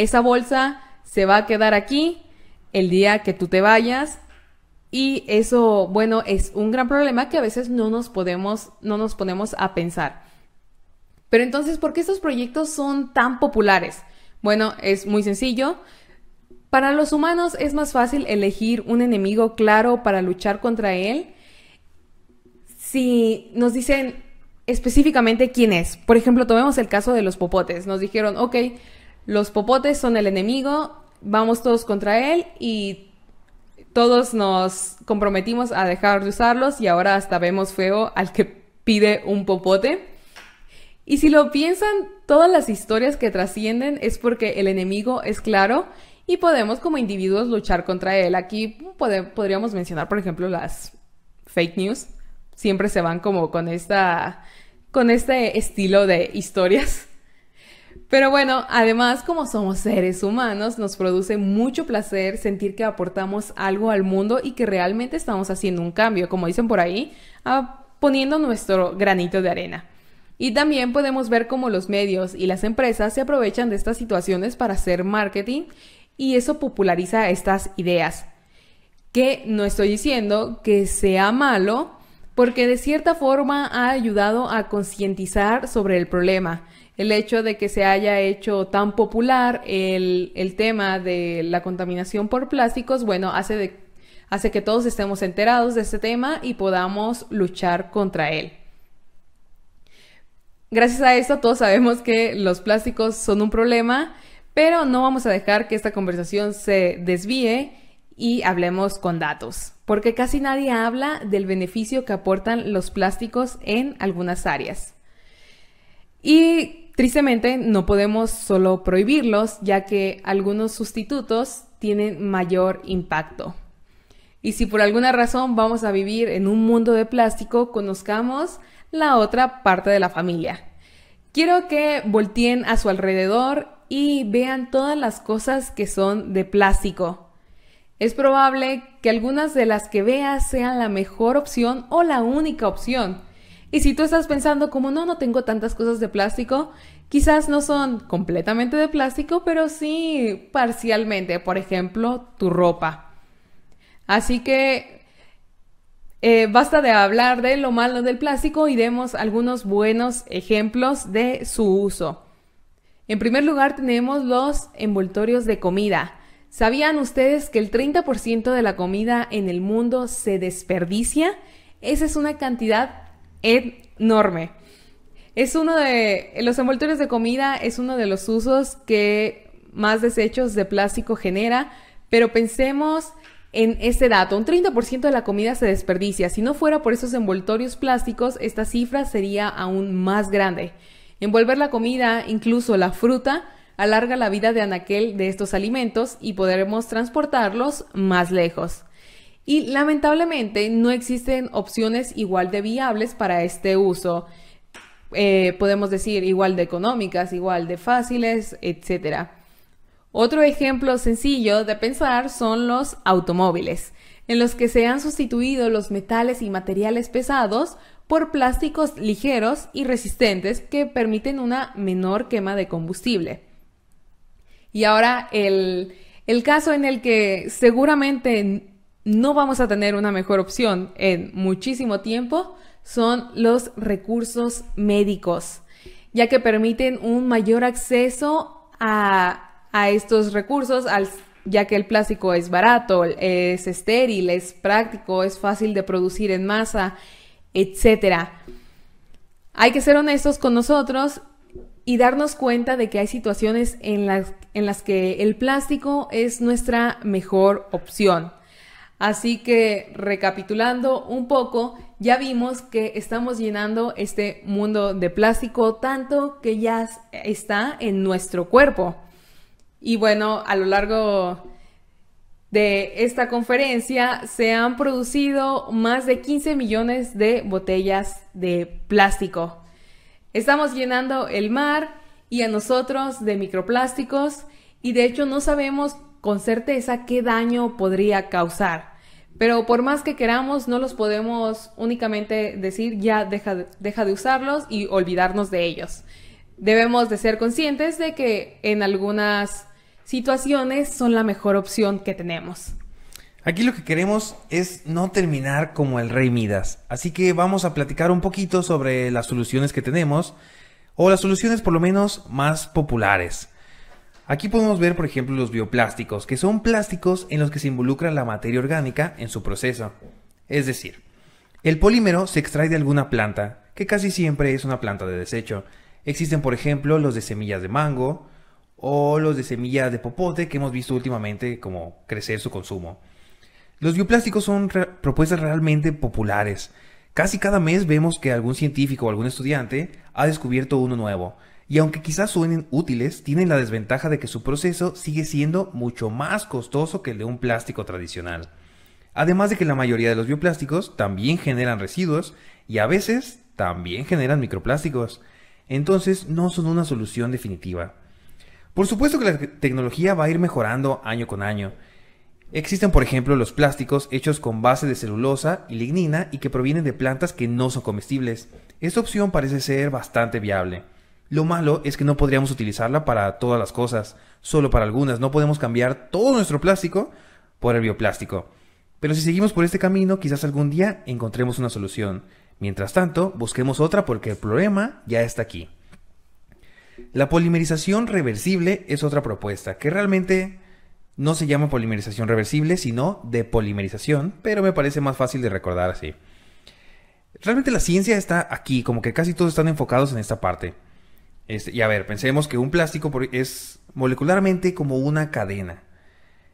Esa bolsa se va a quedar aquí el día que tú te vayas y eso, bueno, es un gran problema que a veces no nos podemos, no nos ponemos a pensar. Pero entonces, ¿por qué estos proyectos son tan populares? Bueno, es muy sencillo. Para los humanos es más fácil elegir un enemigo claro para luchar contra él si nos dicen específicamente quién es. Por ejemplo, tomemos el caso de los popotes. Nos dijeron, ok, los popotes son el enemigo, vamos todos contra él y todos nos comprometimos a dejar de usarlos y ahora hasta vemos fuego al que pide un popote. Y si lo piensan, todas las historias que trascienden es porque el enemigo es claro y podemos como individuos luchar contra él. Aquí podríamos mencionar, por ejemplo, las fake news. Siempre se van como con esta con este estilo de historias pero bueno, además como somos seres humanos, nos produce mucho placer sentir que aportamos algo al mundo y que realmente estamos haciendo un cambio, como dicen por ahí, ah, poniendo nuestro granito de arena. Y también podemos ver cómo los medios y las empresas se aprovechan de estas situaciones para hacer marketing y eso populariza estas ideas. Que no estoy diciendo que sea malo, porque de cierta forma ha ayudado a concientizar sobre el problema el hecho de que se haya hecho tan popular el, tema de la contaminación por plásticos, bueno, hace, hace que todos estemos enterados de este tema y podamos luchar contra él. Gracias a esto todos sabemos que los plásticos son un problema, pero no vamos a dejar que esta conversación se desvíe y hablemos con datos, porque casi nadie habla del beneficio que aportan los plásticos en algunas áreas. Y Tristemente, no podemos solo prohibirlos, ya que algunos sustitutos tienen mayor impacto. Y si por alguna razón vamos a vivir en un mundo de plástico, conozcamos la otra parte de la familia. Quiero que volteen a su alrededor y vean todas las cosas que son de plástico. Es probable que algunas de las que veas sean la mejor opción o la única opción y si tú estás pensando como no, no tengo tantas cosas de plástico, quizás no son completamente de plástico, pero sí parcialmente, por ejemplo, tu ropa. Así que eh, basta de hablar de lo malo del plástico y demos algunos buenos ejemplos de su uso. En primer lugar tenemos los envoltorios de comida. ¿Sabían ustedes que el 30% de la comida en el mundo se desperdicia? Esa es una cantidad enorme. Es uno de. Los envoltorios de comida es uno de los usos que más desechos de plástico genera, pero pensemos en ese dato. Un 30% de la comida se desperdicia. Si no fuera por esos envoltorios plásticos, esta cifra sería aún más grande. Envolver la comida, incluso la fruta, alarga la vida de anaquel de estos alimentos y podremos transportarlos más lejos y lamentablemente no existen opciones igual de viables para este uso. Eh, podemos decir igual de económicas, igual de fáciles, etc. Otro ejemplo sencillo de pensar son los automóviles, en los que se han sustituido los metales y materiales pesados por plásticos ligeros y resistentes que permiten una menor quema de combustible. Y ahora el, el caso en el que seguramente no vamos a tener una mejor opción en muchísimo tiempo son los recursos médicos, ya que permiten un mayor acceso a, estos recursos, ya que el plástico es barato, es estéril, es práctico, es fácil de producir en masa, etc. Hay que ser honestos con nosotros y darnos cuenta de que hay situaciones en las que el plástico es nuestra mejor opción. Así que recapitulando un poco, ya vimos que estamos llenando este mundo de plástico tanto que ya está en nuestro cuerpo. Y bueno, a lo largo de esta conferencia se han producido más de 15 millones de botellas de plástico. Estamos llenando el mar y a nosotros de microplásticos y de hecho no sabemos con certeza qué daño podría causar. Pero por más que queramos, no los podemos únicamente decir ya deja, de usarlos y olvidarnos de ellos. Debemos de ser conscientes de que en algunas situaciones son la mejor opción que tenemos. Aquí lo que queremos es no terminar como el rey Midas, así que vamos a platicar un poquito sobre las soluciones que tenemos, o las soluciones por lo menos más populares. Aquí podemos ver, por ejemplo, los bioplásticos, que son plásticos en los que se involucra la materia orgánica en su proceso. Es decir, el polímero se extrae de alguna planta, que casi siempre es una planta de desecho. Existen, por ejemplo, los de semillas de mango o los de semillas de popote que hemos visto últimamente como crecer su consumo. Los bioplásticos son propuestas realmente populares. Casi cada mes vemos que algún científico o algún estudiante ha descubierto uno nuevo, y aunque quizás suenen útiles, tienen la desventaja de que su proceso sigue siendo mucho más costoso que el de un plástico tradicional. Además de que la mayoría de los bioplásticos también generan residuos y a veces también generan microplásticos. Entonces no son una solución definitiva. Por supuesto que la tecnología va a ir mejorando año con año. Existen, por ejemplo, los plásticos hechos con base de celulosa y lignina y que provienen de plantas que no son comestibles. Esta opción parece ser bastante viable. Lo malo es que no podríamos utilizarla para todas las cosas, solo para algunas. No podemos cambiar todo nuestro plástico por el bioplástico. Pero si seguimos por este camino, quizás algún día encontremos una solución. Mientras tanto, busquemos otra porque el problema ya está aquí. La polimerización reversible es otra propuesta que realmente no se llama polimerización reversible, sino depolimerización, pero me parece más fácil de recordar así. Realmente la ciencia está aquí, como que casi todos están enfocados en esta parte. Este, y a ver, pensemos que un plástico es molecularmente como una cadena.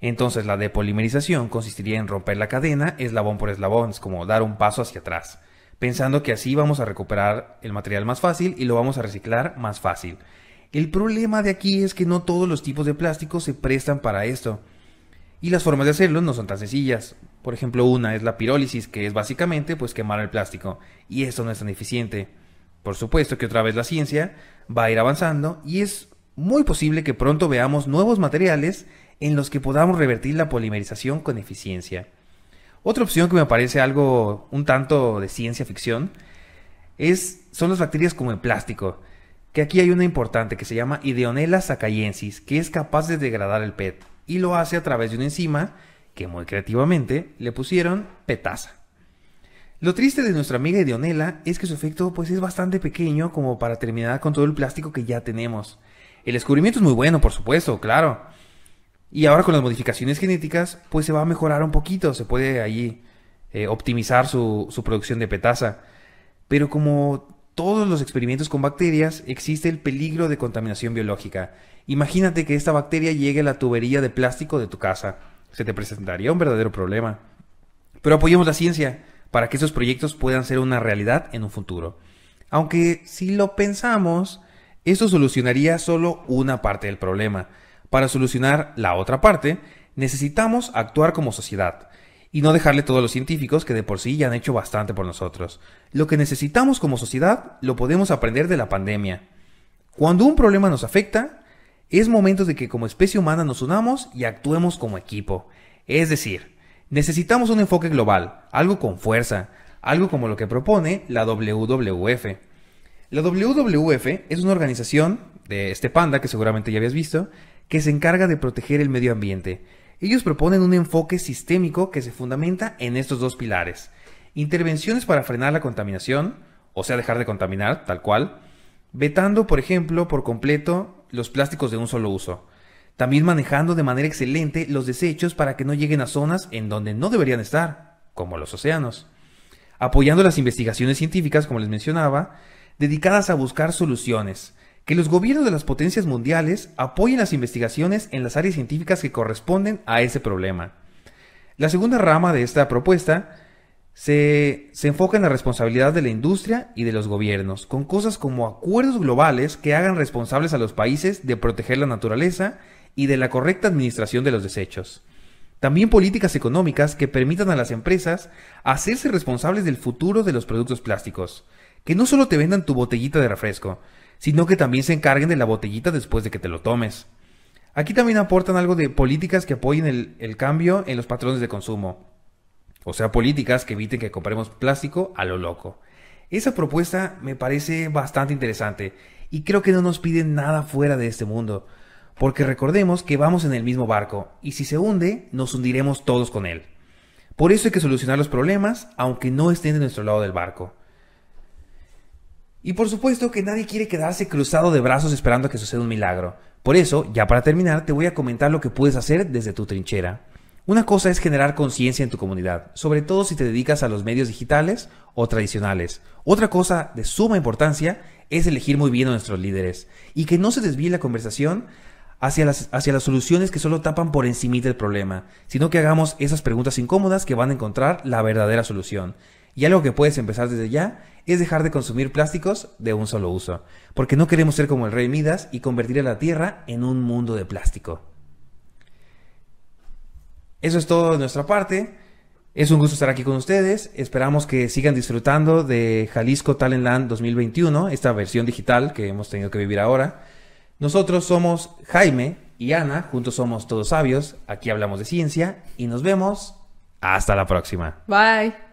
Entonces la depolimerización consistiría en romper la cadena eslabón por eslabón, es como dar un paso hacia atrás, pensando que así vamos a recuperar el material más fácil y lo vamos a reciclar más fácil. El problema de aquí es que no todos los tipos de plástico se prestan para esto. Y las formas de hacerlo no son tan sencillas. Por ejemplo, una es la pirólisis, que es básicamente pues quemar el plástico, y esto no es tan eficiente. Por supuesto que otra vez la ciencia va a ir avanzando y es muy posible que pronto veamos nuevos materiales en los que podamos revertir la polimerización con eficiencia. Otra opción que me parece algo un tanto de ciencia ficción es, son las bacterias como el plástico, que aquí hay una importante que se llama Ideonella sacayensis, que es capaz de degradar el PET y lo hace a través de una enzima que muy creativamente le pusieron petasa. Lo triste de nuestra amiga Dionela es que su efecto pues es bastante pequeño como para terminar con todo el plástico que ya tenemos. El descubrimiento es muy bueno, por supuesto, claro. Y ahora con las modificaciones genéticas, pues se va a mejorar un poquito, se puede allí eh, optimizar su, su producción de petasa. Pero como todos los experimentos con bacterias existe el peligro de contaminación biológica. Imagínate que esta bacteria llegue a la tubería de plástico de tu casa. Se te presentaría un verdadero problema. Pero apoyemos la ciencia para que esos proyectos puedan ser una realidad en un futuro. Aunque si lo pensamos, eso solucionaría solo una parte del problema. Para solucionar la otra parte, necesitamos actuar como sociedad y no dejarle todo a los científicos que de por sí ya han hecho bastante por nosotros. Lo que necesitamos como sociedad lo podemos aprender de la pandemia. Cuando un problema nos afecta, es momento de que como especie humana nos unamos y actuemos como equipo. Es decir, Necesitamos un enfoque global, algo con fuerza, algo como lo que propone la WWF. La WWF es una organización de este panda que seguramente ya habías visto, que se encarga de proteger el medio ambiente. Ellos proponen un enfoque sistémico que se fundamenta en estos dos pilares. Intervenciones para frenar la contaminación, o sea, dejar de contaminar, tal cual, vetando, por ejemplo, por completo los plásticos de un solo uso, también manejando de manera excelente los desechos para que no lleguen a zonas en donde no deberían estar, como los océanos. Apoyando las investigaciones científicas, como les mencionaba, dedicadas a buscar soluciones. Que los gobiernos de las potencias mundiales apoyen las investigaciones en las áreas científicas que corresponden a ese problema. La segunda rama de esta propuesta se, se, enfoca en la responsabilidad de la industria y de los gobiernos, con cosas como acuerdos globales que hagan responsables a los países de proteger la naturaleza y de la correcta administración de los desechos. También políticas económicas que permitan a las empresas hacerse responsables del futuro de los productos plásticos, que no solo te vendan tu botellita de refresco, sino que también se encarguen de la botellita después de que te lo tomes. Aquí también aportan algo de políticas que apoyen el, cambio en los patrones de consumo, o sea, políticas que eviten que compremos plástico a lo loco. Esa propuesta me parece bastante interesante y creo que no nos piden nada fuera de este mundo porque recordemos que vamos en el mismo barco y si se hunde nos hundiremos todos con él. Por eso hay que solucionar los problemas aunque no estén de nuestro lado del barco. Y por supuesto que nadie quiere quedarse cruzado de brazos esperando que suceda un milagro. Por eso, ya para terminar, te voy a comentar lo que puedes hacer desde tu trinchera. Una cosa es generar conciencia en tu comunidad, sobre todo si te dedicas a los medios digitales o tradicionales. Otra cosa de suma importancia es elegir muy bien a nuestros líderes y que no se desvíe la conversación hacia las, soluciones que solo tapan por encima del problema, sino que hagamos esas preguntas incómodas que van a encontrar la verdadera solución. Y algo que puedes empezar desde ya es dejar de consumir plásticos de un solo uso, porque no queremos ser como el rey Midas y convertir a la Tierra en un mundo de plástico. Eso es todo de nuestra parte. Es un gusto estar aquí con ustedes. Esperamos que sigan disfrutando de Jalisco Talent 2021, esta versión digital que hemos tenido que vivir ahora. Nosotros somos Jaime y Ana, juntos somos Todos Sabios, aquí hablamos de ciencia y nos vemos hasta la próxima. Bye.